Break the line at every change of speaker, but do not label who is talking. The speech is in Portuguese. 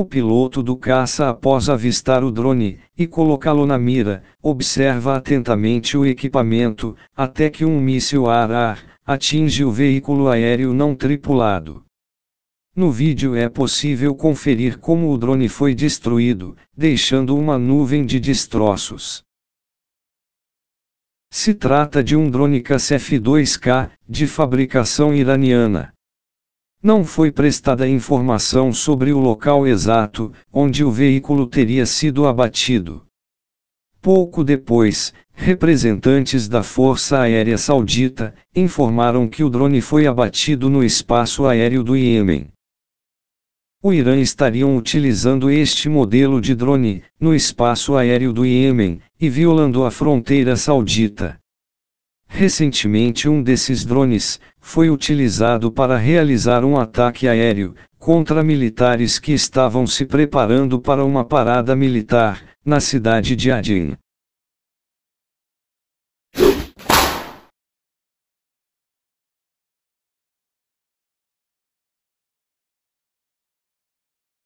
O piloto do caça, após avistar o drone e colocá-lo na mira, observa atentamente o equipamento até que um míssil ar-ar atinge o veículo aéreo não tripulado. No vídeo é possível conferir como o drone foi destruído, deixando uma nuvem de destroços. Se trata de um drone f 2 k de fabricação iraniana. Não foi prestada informação sobre o local exato onde o veículo teria sido abatido. Pouco depois, representantes da Força Aérea Saudita informaram que o drone foi abatido no espaço aéreo do Iêmen. O Irã estaria utilizando este modelo de drone no espaço aéreo do Iêmen e violando a fronteira saudita. Recentemente, um desses drones foi utilizado para realizar um ataque aéreo contra militares que estavam se preparando para uma parada militar na cidade de Adin.